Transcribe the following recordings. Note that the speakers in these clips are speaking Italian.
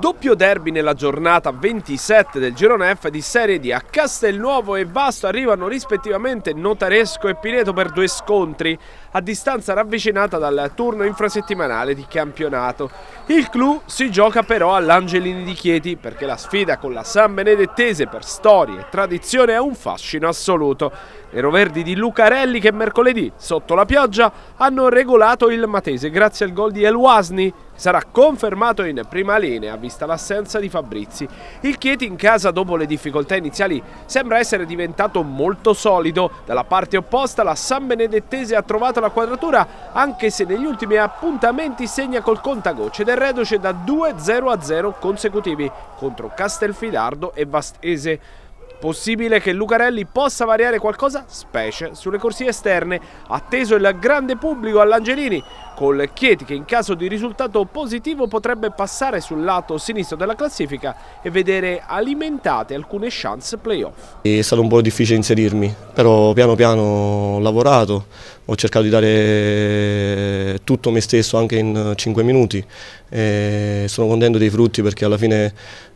doppio derby nella giornata 27 del girone F di Serie D. A Castelnuovo e Vasto arrivano rispettivamente Notaresco e Pineto per due scontri a distanza ravvicinata dal turno infrasettimanale di campionato. Il clou si gioca però all'Angelini di Chieti perché la sfida con la San Benedettese per storia e tradizione è un fascino assoluto. Neroverdi di Lucarelli che mercoledì, sotto la pioggia, hanno regolato il Matese grazie al gol di El Wasni sarà confermato in prima linea vista l'assenza di Fabrizi. Il Chieti in casa dopo le difficoltà iniziali sembra essere diventato molto solido. Dalla parte opposta la San Benedettese ha trovato la quadratura anche se negli ultimi appuntamenti segna col contagocce del reduce da 2-0 a 0 consecutivi contro Castelfidardo e Vastese. Possibile che Lucarelli possa variare qualcosa, specie sulle corsie esterne. Atteso il grande pubblico all'Angelini, col Chieti che in caso di risultato positivo potrebbe passare sul lato sinistro della classifica e vedere alimentate alcune chance playoff. È stato un po' difficile inserirmi, però piano piano ho lavorato, ho cercato di dare tutto me stesso anche in 5 minuti e sono contento dei frutti perché alla fine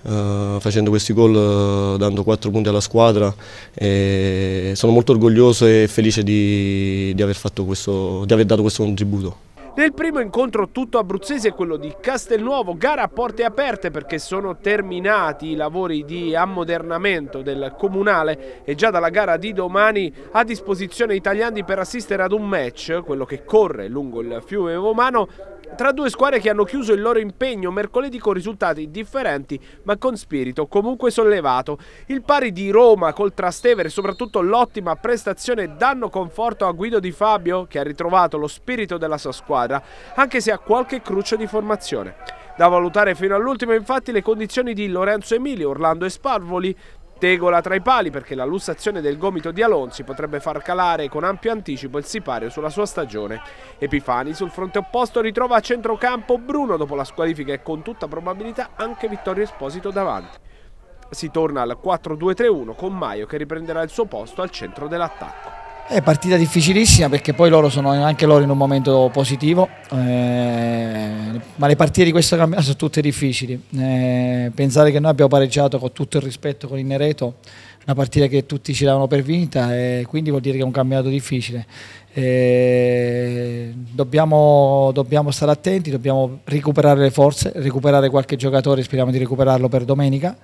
eh, facendo questi gol, eh, dando 4 punti alla squadra, eh, sono molto orgoglioso e felice di, di, aver questo, di aver dato questo contributo. Nel primo incontro tutto abruzzese quello di Castelnuovo, gara a porte aperte perché sono terminati i lavori di ammodernamento del comunale e già dalla gara di domani a disposizione italiani per assistere ad un match, quello che corre lungo il fiume Romano tra due squadre che hanno chiuso il loro impegno mercoledì con risultati differenti ma con spirito comunque sollevato. Il pari di Roma col Trastevere e soprattutto l'ottima prestazione danno conforto a Guido Di Fabio che ha ritrovato lo spirito della sua squadra anche se ha qualche cruccio di formazione. Da valutare fino all'ultimo infatti le condizioni di Lorenzo Emilio, Orlando e Sparvoli Tegola tra i pali perché la lussazione del gomito di Alonsi potrebbe far calare con ampio anticipo il sipario sulla sua stagione. Epifani sul fronte opposto ritrova a centrocampo Bruno dopo la squalifica e con tutta probabilità anche Vittorio Esposito davanti. Si torna al 4-2-3-1 con Maio che riprenderà il suo posto al centro dell'attacco. È partita difficilissima perché poi loro sono anche loro in un momento positivo. Eh ma le partite di questo campionata sono tutte difficili. Eh, pensare che noi abbiamo pareggiato con tutto il rispetto con il Nereto, una partita che tutti ci davano per vinta, e quindi vuol dire che è un campionato difficile. Eh, dobbiamo, dobbiamo, stare attenti, dobbiamo recuperare le forze, recuperare qualche giocatore, speriamo di recuperarlo per domenica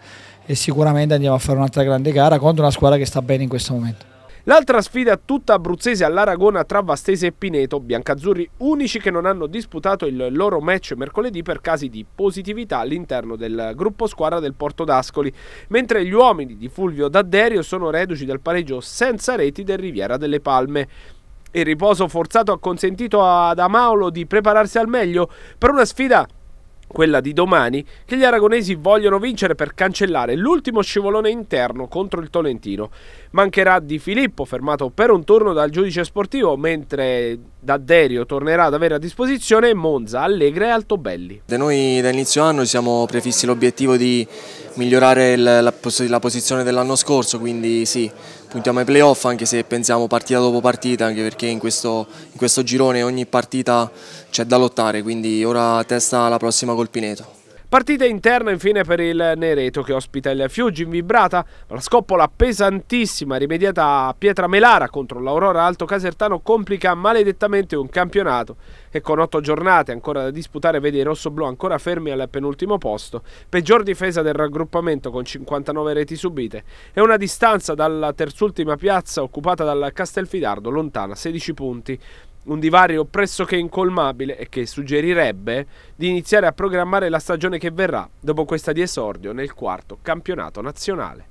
e sicuramente andiamo a fare un'altra grande gara contro una squadra che sta bene in questo momento. L'altra sfida tutta abruzzese all'Aragona tra Vastese e Pineto, biancazzurri unici che non hanno disputato il loro match mercoledì per casi di positività all'interno del gruppo squadra del Porto d'Ascoli, mentre gli uomini di Fulvio D'Adderio sono reduci dal pareggio senza reti del Riviera delle Palme. Il riposo forzato ha consentito ad Amaolo di prepararsi al meglio per una sfida quella di domani, che gli aragonesi vogliono vincere per cancellare l'ultimo scivolone interno contro il Tolentino. Mancherà di Filippo, fermato per un turno dal giudice sportivo, mentre da Derio tornerà ad avere a disposizione Monza, Allegra e Altobelli. noi da inizio anno siamo prefissi l'obiettivo di migliorare la, posizione dell'anno scorso, quindi sì, puntiamo ai playoff anche se pensiamo partita dopo partita, anche perché in questo, in questo girone ogni partita c'è da lottare, quindi ora testa la prossima col Pineto. Partita interna infine per il Nereto che ospita il Fiuggi in vibrata, la scoppola pesantissima rimediata a Pietra Melara contro l'Aurora Alto Casertano complica maledettamente un campionato e con otto giornate ancora da disputare vede i rossoblù ancora fermi al penultimo posto, peggior difesa del raggruppamento con 59 reti subite e una distanza dalla terzultima piazza occupata dal Castelfidardo lontana 16 punti un divario pressoché incolmabile e che suggerirebbe di iniziare a programmare la stagione che verrà dopo questa di esordio nel quarto campionato nazionale.